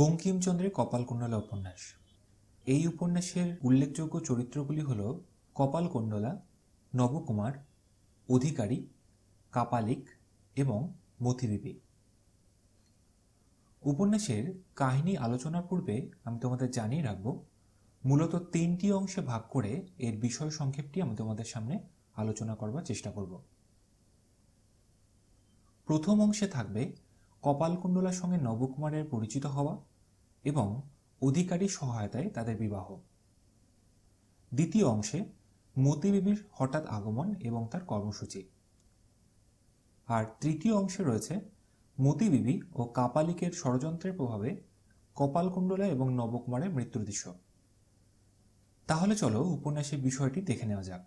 বঙ্কিমচন্দ্রের কপালকুণ্ডলা উপন্যাস এই উপন্যাসের উল্লেখযোগ্য চরিত্রগুলি হল কপালকুণ্ডলা নবকুমার অধিকারী কাপালিক এবং মতিদেবী উপন্যাসের কাহিনী আলোচনার পূর্বে আমি তোমাদের জানিয়ে রাখব মূলত তিনটি অংশে ভাগ করে এর বিষয় সংক্ষেপটি আমি তোমাদের সামনে আলোচনা করবার চেষ্টা করব প্রথম অংশে থাকবে কপালকুণ্ডলার সঙ্গে নবকুমারের পরিচিত হওয়া এবং অধিকারী সহায়তায় তাদের বিবাহ দ্বিতীয় অংশে মতিবিবির হঠাৎ আগমন এবং তার কর্মসূচি আর তৃতীয় অংশে রয়েছে মতিবিবি ও কাপালিকের ষড়যন্ত্রের প্রভাবে কপালকুণ্ডলা এবং নবকুমারের মৃত্যুর দৃশ্য তাহলে চলো উপন্যাসের বিষয়টি দেখে নেওয়া যাক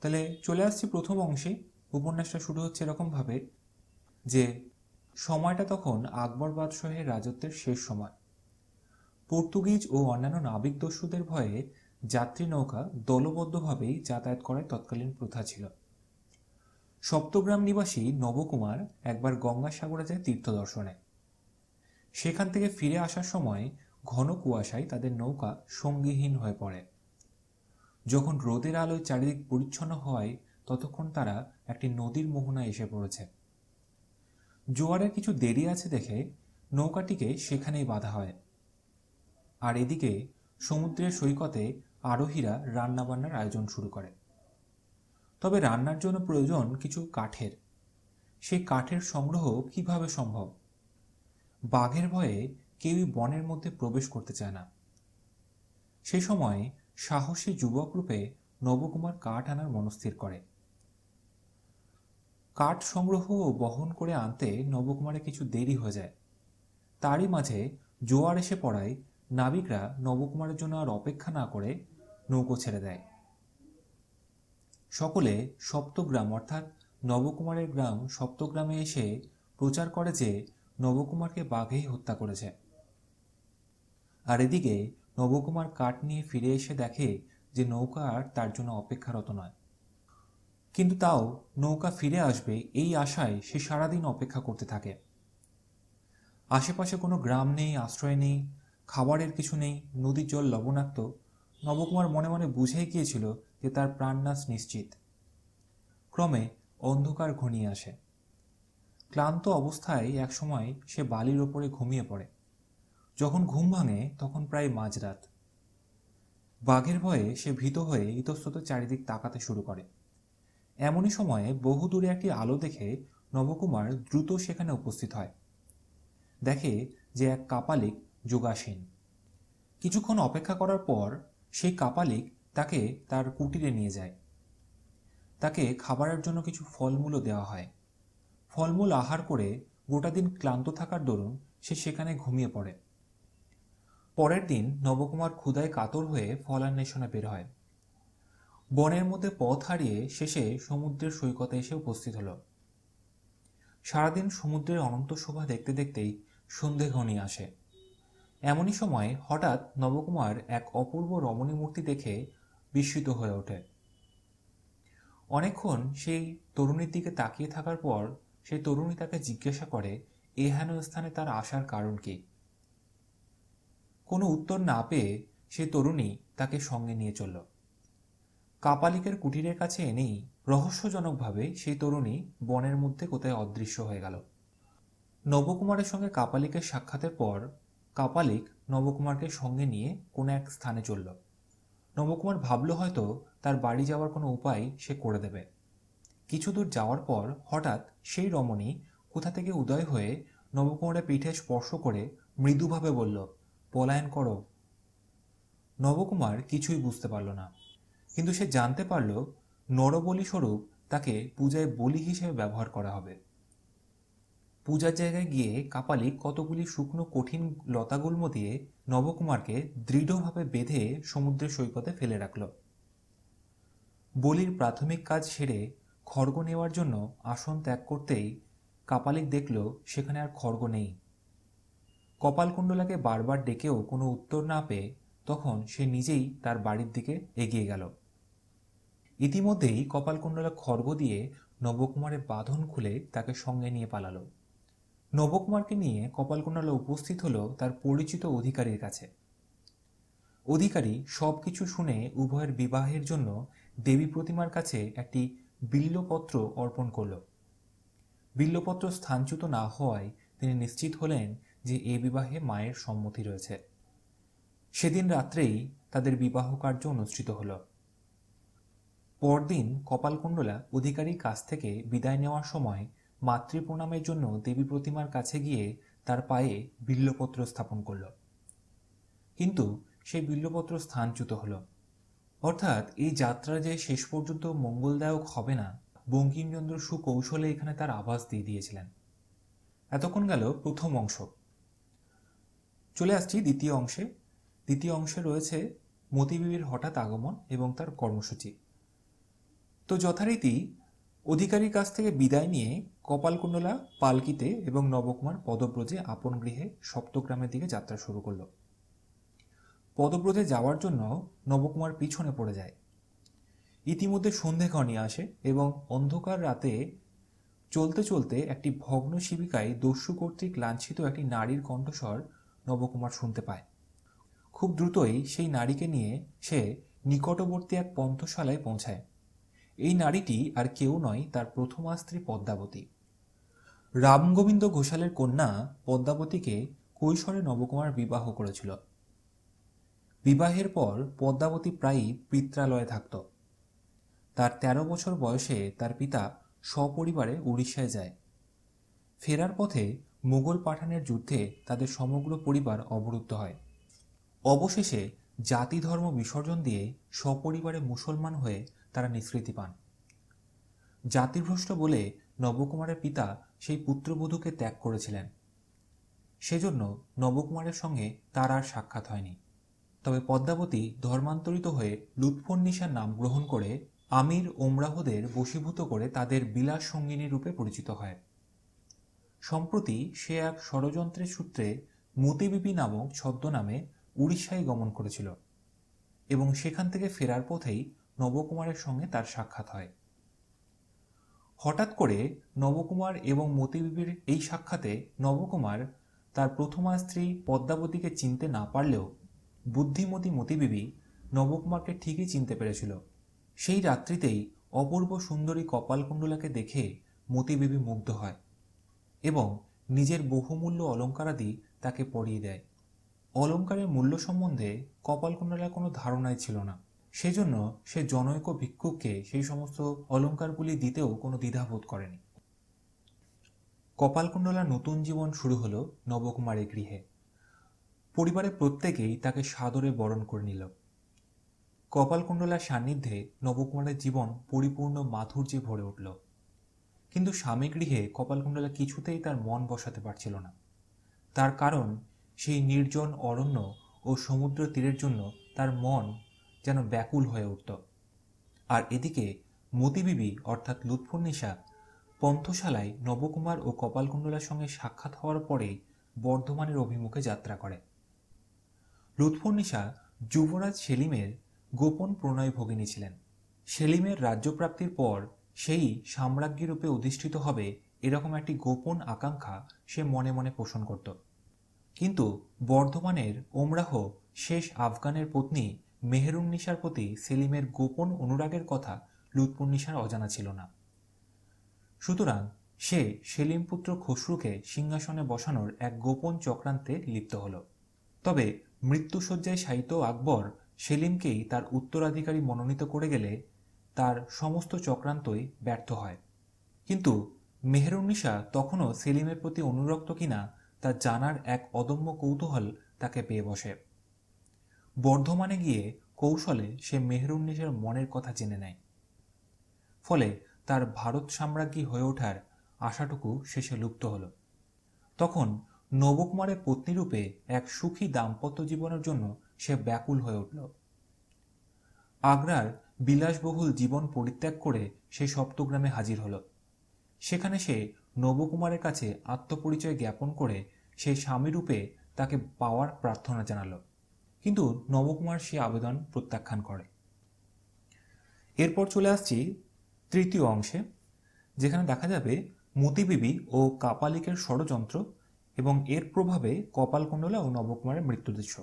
তাহলে চলে আসছি প্রথম অংশে উপন্যাসটা শুরু হচ্ছে এরকমভাবে যে সময়টা তখন আকবর বাদশাহের রাজত্বের শেষ সময় পর্তুগিজ ও অন্যান্য নাবিক দস্যুদের ভয়ে যাত্রী নৌকা দলবদ্ধভাবেই যাতায়াত করার তৎকালীন প্রথা ছিল সপ্তগ্রাম নিবাসী নবকুমার একবার গঙ্গাসাগরে যায় তীর্থ দর্শনে সেখান থেকে ফিরে আসার সময় ঘন কুয়াশায় তাদের নৌকা সঙ্গীহীন হয়ে পড়ে যখন রোদের আলোয় চারিদিক পরিচ্ছন্ন হয় ততক্ষণ তারা একটি নদীর মোহনায় এসে পড়েছে জোয়ারের কিছু দেরি আছে দেখে নৌকাটিকে সেখানেই বাঁধা হয় আর এদিকে সমুদ্রের সৈকতে আরোহীরা রান্নাবান্নার আয়োজন শুরু করে তবে রান্নার জন্য প্রয়োজন কিছু কাঠের সেই কাঠের সংগ্রহ কিভাবে সম্ভব বাঘের ভয়ে কেউই বনের মধ্যে প্রবেশ করতে চায় না সে সময় সাহসী যুবক রূপে নবকুমার কাঠ আনার মনস্থির করে কাঠ সংগ্রহ ও বহন করে আনতে নবকুমারে কিছু দেরি হয়ে যায় তারই মাঝে জোয়ার এসে পড়ায় নাবিকরা নবকুমারের জন্য আর অপেক্ষা না করে নৌকো ছেড়ে দেয় সকলে সপ্তগ্রাম অর্থাৎ নবকুমারের গ্রাম সপ্তগ্রামে এসে প্রচার করে যে নবকুমারকে বাঘেই হত্যা করেছে আর এদিকে নবকুমার কাঠ নিয়ে ফিরে এসে দেখে যে নৌকা আর তার জন্য অপেক্ষারত নয় কিন্তু তাও নৌকা ফিরে আসবে এই আশায় সে সারাদিন অপেক্ষা করতে থাকে আশেপাশে কোনো গ্রাম নেই আশ্রয় নেই খাবারের কিছু নেই নদীর জল লবণাক্ত নবকুমার মনে মনে বুঝেই গিয়েছিল যে তার প্রাণনাশ নিশ্চিত ক্রমে অন্ধকার ঘনিয়ে আসে ক্লান্ত অবস্থায় একসময় সে বালির ওপরে ঘুমিয়ে পড়ে যখন ঘুম ভাঙে তখন প্রায় মাঝরাত বাঘের ভয়ে সে ভীত হয়ে ইতস্তত চারিদিক তাকাতে শুরু করে এমনই সময়ে বহু দূরে একটি আলো দেখে নবকুমার দ্রুত সেখানে উপস্থিত হয় দেখে যে এক কাপালিক যোগাসীন কিছুক্ষণ অপেক্ষা করার পর সেই কাপালিক তাকে তার কুটিরে নিয়ে যায় তাকে খাবারের জন্য কিছু ফলমূলও দেওয়া হয় ফলমূল আহার করে গোটা দিন ক্লান্ত থাকার দরুন সে সেখানে ঘুমিয়ে পড়ে পরের দিন নবকুমার ক্ষুদায় কাতর হয়ে ফলান্বেষণে বের হয় বনের মধ্যে পথ হারিয়ে শেষে সমুদ্রের সৈকতে এসে উপস্থিত হল সারাদিন সমুদ্রের অনন্ত শোভা দেখতে দেখতেই সন্ধে ঘনিয়ে আসে এমনই সময় হঠাৎ নবকুমার এক অপূর্ব রমণী মূর্তি দেখে বিস্মিত হয়ে ওঠে অনেকক্ষণ সেই তরুণীর দিকে তাকিয়ে থাকার পর সেই তরুণী তাকে জিজ্ঞাসা করে এ হেন স্থানে তার আসার কারণ কী কোনো উত্তর না পেয়ে সে তরুণী তাকে সঙ্গে নিয়ে চলল কাপালিকের কুটিরের কাছে এনেই রহস্যজনকভাবে সেই তরুণী বনের মধ্যে কোথায় অদৃশ্য হয়ে গেল নবকুমারের সঙ্গে কাপালিকের সাক্ষাতের পর কাপালিক নবকুমারকে সঙ্গে নিয়ে কোনো এক স্থানে চলল নবকুমার ভাবল হয়তো তার বাড়ি যাওয়ার কোনো উপায় সে করে দেবে কিছু দূর যাওয়ার পর হঠাৎ সেই রমণী কোথা থেকে উদয় হয়ে নবকুমারের পিঠে স্পর্শ করে মৃদুভাবে বলল পলায়ন করো নবকুমার কিছুই বুঝতে পারল না কিন্তু সে জানতে পারল নরবলি স্বরূপ তাকে পূজায় বলি হিসেবে ব্যবহার করা হবে পূজার জায়গায় গিয়ে কাপালিক কতগুলি শুকনো কঠিন লতাগুল্ম দিয়ে নবকুমারকে দৃঢ়ভাবে বেঁধে সমুদ্রের সৈকতে ফেলে রাখল বলির প্রাথমিক কাজ সেরে খড়গ নেওয়ার জন্য আসন ত্যাগ করতেই কাপালিক দেখল সেখানে আর খড়গ নেই কপালকুণ্ডলাকে বারবার ডেকেও কোনো উত্তর না পেয়ে তখন সে নিজেই তার বাড়ির দিকে এগিয়ে গেল ইতিমধ্যেই কপালকুণ্ডলা খর্গ দিয়ে নবকুমারের বাঁধন খুলে তাকে সঙ্গে নিয়ে পালালো নবকুমারকে নিয়ে কপালকুণ্ডলা উপস্থিত হলো তার পরিচিত অধিকারীর কাছে অধিকারী সব কিছু শুনে উভয়ের বিবাহের জন্য দেবী প্রতিমার কাছে একটি বিল্লপত্র অর্পণ করল বিল্লপত্র স্থানচ্যুত না হওয়ায় তিনি নিশ্চিত হলেন যে এ বিবাহে মায়ের সম্মতি রয়েছে সেদিন রাত্রেই তাদের বিবাহ কার্য অনুষ্ঠিত হল পরদিন কপালকুণ্ডলা অধিকারীর কাছ থেকে বিদায় নেওয়ার সময় মাতৃ প্রণামের জন্য দেবী প্রতিমার কাছে গিয়ে তার পায়ে বিল্লপত্র স্থাপন করল কিন্তু সেই বিল্লপত্র স্থানচ্যুত হল অর্থাৎ এই যাত্রা যে শেষ পর্যন্ত মঙ্গলদায়ক হবে না বঙ্কিমচন্দ্র সুকৌশলে এখানে তার আভাস দিয়ে দিয়েছিলেন এতক্ষণ গেল প্রথম অংশ চলে আসছি দ্বিতীয় অংশে দ্বিতীয় অংশে রয়েছে মতিবিবির হঠাৎ আগমন এবং তার কর্মসূচি তো যথারীতি অধিকারীর কাছ থেকে বিদায় নিয়ে কপালকুণ্ডলা পালকিতে এবং নবকুমার পদব্রজে আপন গৃহে সপ্তগ্রামের দিকে যাত্রা শুরু করল পদব্রজে যাওয়ার জন্য নবকুমার পিছনে পড়ে যায় ইতিমধ্যে সন্ধে ঘনিয়ে আসে এবং অন্ধকার রাতে চলতে চলতে একটি ভগ্ন শিবিকায় দস্যু কর্তৃক লাঞ্ছিত একটি নারীর কণ্ঠস্বর নবকুমার শুনতে পায় খুব দ্রুতই সেই নারীকে নিয়ে সে নিকটবর্তী এক পন্থশালায় পৌঁছায় এই নারীটি আর কেউ নয় তার প্রথমা স্ত্রী পদ্মাবতী রামগোবিন্দ ঘোষালের কন্যা পদ্মাবতীকে কৈশোরে নবকুমার বিবাহ করেছিল বিবাহের পর পদ্মাবতী প্রায়ই পিত্রালয়ে থাকত তার ১৩ বছর বয়সে তার পিতা সপরিবারে উড়িষ্যায় যায় ফেরার পথে মুঘল পাঠানের যুদ্ধে তাদের সমগ্র পরিবার অবরুদ্ধ হয় অবশেষে জাতি ধর্ম বিসর্জন দিয়ে সপরিবারে মুসলমান হয়ে তারা নিষ্কৃতি পান জাতিভ্রষ্ট বলে নবকুমারের পিতা সেই পুত্রবধূকে ত্যাগ করেছিলেন সেজন্য নবকুমারের সঙ্গে তার আর সাক্ষাৎ হয়নি তবে পদ্মাবতী ধর্মান্তরিত হয়ে নিশার নাম গ্রহণ করে আমির ওমরাহদের বশীভূত করে তাদের বিলাস সঙ্গিনী রূপে পরিচিত হয় সম্প্রতি সে এক ষড়যন্ত্রের সূত্রে মতিবিপি নামক ছদ্মনামে উড়িষ্যায় গমন করেছিল এবং সেখান থেকে ফেরার পথেই নবকুমারের সঙ্গে তার সাক্ষাৎ হয় হঠাৎ করে নবকুমার এবং মতিবিপির এই সাক্ষাতে নবকুমার তার প্রথমা স্ত্রী পদ্মাবতীকে চিনতে না পারলেও বুদ্ধিমতী মতিবিবি নবকুমারকে ঠিকই চিনতে পেরেছিল সেই রাত্রিতেই অপূর্ব সুন্দরী কপালকুণ্ডলাকে দেখে মতিবিবি মুগ্ধ হয় এবং নিজের বহুমূল্য অলঙ্কারাদি তাকে পরিয়ে দেয় অলঙ্কারের মূল্য সম্বন্ধে কপালকুণ্ডলার কোনো ধারণাই ছিল না সেজন্য সে জনৈক ভিক্ষুককে সেই সমস্ত অলঙ্কারগুলি দিতেও কোনো দ্বিধাবোধ করেনি কপালকুণ্ডলার নতুন জীবন শুরু হল নবকুমারের গৃহে পরিবারের প্রত্যেকেই তাকে সাদরে বরণ করে নিল কপালকুণ্ডলার সান্নিধ্যে নবকুমারের জীবন পরিপূর্ণ মাধুর্যে ভরে উঠল কিন্তু স্বামী গৃহে কপালকুণ্ডলা কিছুতেই তার মন বসাতে পারছিল না তার কারণ সেই নির্জন অরণ্য ও সমুদ্র তীরের জন্য তার মন যেন ব্যাকুল হয়ে উঠত আর এদিকে মতিবিবি অর্থাৎ লুৎফুর্নিশা পন্থশালায় নবকুমার ও কপালকুণ্ডলার সঙ্গে সাক্ষাৎ হওয়ার পরেই বর্ধমানের অভিমুখে যাত্রা করে লুৎফুন্নিশা যুবরাজ সেলিমের গোপন প্রণয় ভগিনী ছিলেন সেলিমের রাজ্যপ্রাপ্তির পর সেই সাম্রাজ্ঞীরূপে অধিষ্ঠিত হবে এরকম একটি গোপন আকাঙ্ক্ষা সে মনে মনে পোষণ করত কিন্তু বর্ধমানের ওমরাহ শেষ আফগানের পত্নী মেহরুম নিশার প্রতি সেলিমের গোপন অনুরাগের কথা লুৎপুন্নিশার অজানা ছিল না সুতরাং সে সেলিমপুত্র খসরুকে সিংহাসনে বসানোর এক গোপন চক্রান্তে লিপ্ত হল তবে মৃত্যুসজ্জায় শায়িত আকবর সেলিমকেই তার উত্তরাধিকারী মনোনীত করে গেলে তার সমস্ত চক্রান্তই ব্যর্থ হয় কিন্তু মেহরুন্নিশা তখনও সেলিমের প্রতি অনুরক্ত কিনা তা জানার এক অদম্য কৌতূহল তাকে পেয়ে বসে বর্ধমানে গিয়ে কৌশলে সে মেহরুন্নিশার মনের কথা জেনে নেয় ফলে তার ভারত সাম্রাজ্ঞী হয়ে ওঠার আশাটুকু শেষে লুপ্ত হল তখন নবকুমারের পত্নীরূপে এক সুখী দাম্পত্য জীবনের জন্য সে ব্যাকুল হয়ে উঠল আগ্রার বিলাসবহুল জীবন পরিত্যাগ করে সে সপ্তগ্রামে হাজির হল সেখানে সে নবকুমারের কাছে আত্মপরিচয় জ্ঞাপন করে সে স্বামীরূপে তাকে পাওয়ার প্রার্থনা জানাল কিন্তু নবকুমার সে আবেদন প্রত্যাখ্যান করে এরপর চলে আসছি তৃতীয় অংশে যেখানে দেখা যাবে মতিবিবি ও কাপালিকের ষড়যন্ত্র এবং এর প্রভাবে কপালকুণ্ডলা ও নবকুমারের মৃত্যুদৃশ্য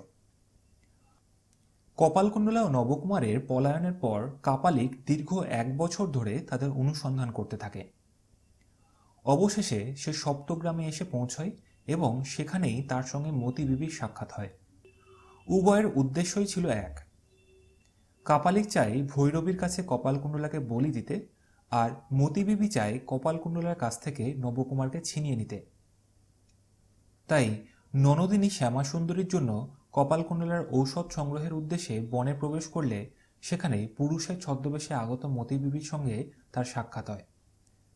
কপালকুণ্ডলা ও নবকুমারের পলায়নের পর কাপালিক দীর্ঘ এক বছর ধরে তাদের অনুসন্ধান করতে থাকে অবশেষে সে সপ্তগ্রামে এসে পৌঁছয় এবং সেখানেই তার সঙ্গে মতিবিবির সাক্ষাৎ হয় উভয়ের উদ্দেশ্যই ছিল এক কাপালিক চাই ভৈরবীর কাছে কপালকুণ্ডলাকে বলি দিতে আর মতিবিবি চায় কপালকুণ্ডলার কাছ থেকে নবকুমারকে ছিনিয়ে নিতে তাই ননদিনী শ্যামাসুন্দরীর জন্য কপালকুণ্ডলার ঔষধ সংগ্রহের উদ্দেশ্যে বনে প্রবেশ করলে সেখানে পুরুষের ছদ্মবেশে আগত মতিবিবির সঙ্গে তার সাক্ষাৎ হয়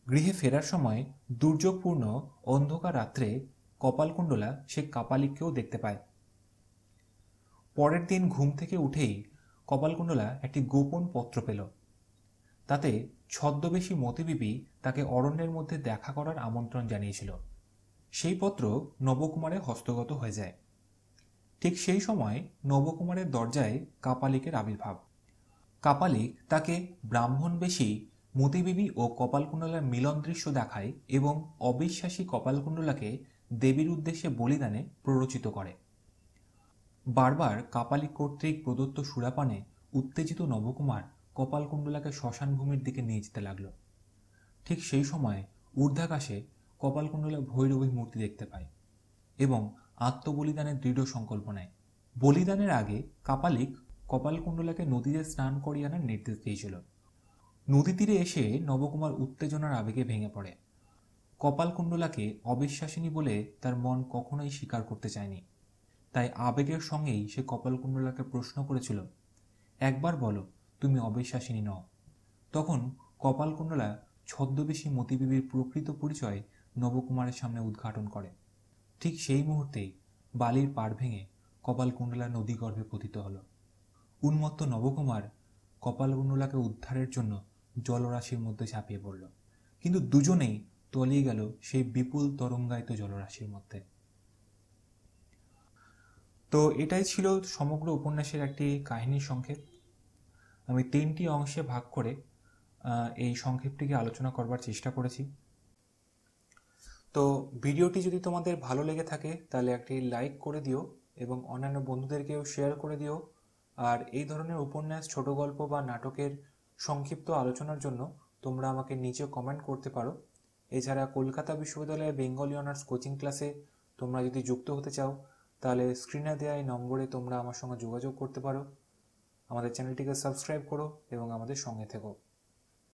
গৃহে ফেরার সময় দুর্যোগপূর্ণ অন্ধকার রাত্রে কপালকুণ্ডলা সে কাপালিককেও দেখতে পায় পরের দিন ঘুম থেকে উঠেই কপালকুণ্ডলা একটি গোপন পত্র পেল তাতে ছদ্মবেশী মতিবিবি তাকে অরণ্যের মধ্যে দেখা করার আমন্ত্রণ জানিয়েছিল সেই পত্র নবকুমারে হস্তগত হয়ে যায় ঠিক সেই সময় নবকুমারের দরজায় কাপালিকের আবির্ভাব কাপালিক তাকে ব্রাহ্মণবেশী মতিবিবি ও কপালকুণ্ডলার মিলন দৃশ্য দেখায় এবং অবিশ্বাসী কপালকুণ্ডলাকে দেবীর উদ্দেশ্যে বলিদানে প্ররোচিত করে বারবার কাপালিক কর্তৃক প্রদত্ত সুরাপানে উত্তেজিত নবকুমার কপালকুণ্ডলাকে শ্মশানভূমির দিকে নিয়ে যেতে লাগল ঠিক সেই সময় ঊর্ধ্বাকাশে কপালকুণ্ডলা ভৈরবী মূর্তি দেখতে পায় এবং আত্মবলিদানের দৃঢ় সংকল্প নেয় বলিদানের আগে কাপালিক কপালকুণ্ডলাকে নদীতে স্নান করিয়ে আনার নির্দেশ দিয়েছিল নদী তীরে এসে নবকুমার উত্তেজনার আবেগে ভেঙে পড়ে কপালকুণ্ডলাকে অবিশ্বাসিনী বলে তার মন কখনোই স্বীকার করতে চায়নি তাই আবেগের সঙ্গেই সে কপালকুণ্ডলাকে প্রশ্ন করেছিল একবার বলো তুমি অবিশ্বাসিনী নও তখন কপালকুণ্ডলা ছদ্মবেশী মতিবিবির প্রকৃত পরিচয় নবকুমারের সামনে উদ্ঘাটন করে ঠিক সেই মুহূর্তেই বালির পাড় ভেঙে কপালকুণ্ডলা নদীগর্ভে পতিত হল উন্মত্ত নবকুমার কপালকুণ্ডলাকে উদ্ধারের জন্য জলরাশির মধ্যে ঝাঁপিয়ে পড়ল কিন্তু দুজনেই তলিয়ে গেল সেই বিপুল তরঙ্গায়িত জলরাশির মধ্যে তো এটাই ছিল সমগ্র উপন্যাসের একটি কাহিনীর সংক্ষেপ আমি তিনটি অংশে ভাগ করে এই সংক্ষেপটিকে আলোচনা করবার চেষ্টা করেছি তো ভিডিওটি যদি তোমাদের ভালো লেগে থাকে তাহলে একটি লাইক করে দিও এবং অন্যান্য বন্ধুদেরকেও শেয়ার করে দিও আর এই ধরনের উপন্যাস ছোট গল্প বা নাটকের সংক্ষিপ্ত আলোচনার জন্য তোমরা আমাকে নিচে কমেন্ট করতে পারো এছাড়া কলকাতা বিশ্ববিদ্যালয়ে বেঙ্গলি অনার্স কোচিং ক্লাসে তোমরা যদি যুক্ত হতে চাও তাহলে স্ক্রিনে দেওয়া এই নম্বরে তোমরা আমার সঙ্গে যোগাযোগ করতে পারো আমাদের চ্যানেলটিকে সাবস্ক্রাইব করো এবং আমাদের সঙ্গে থেকো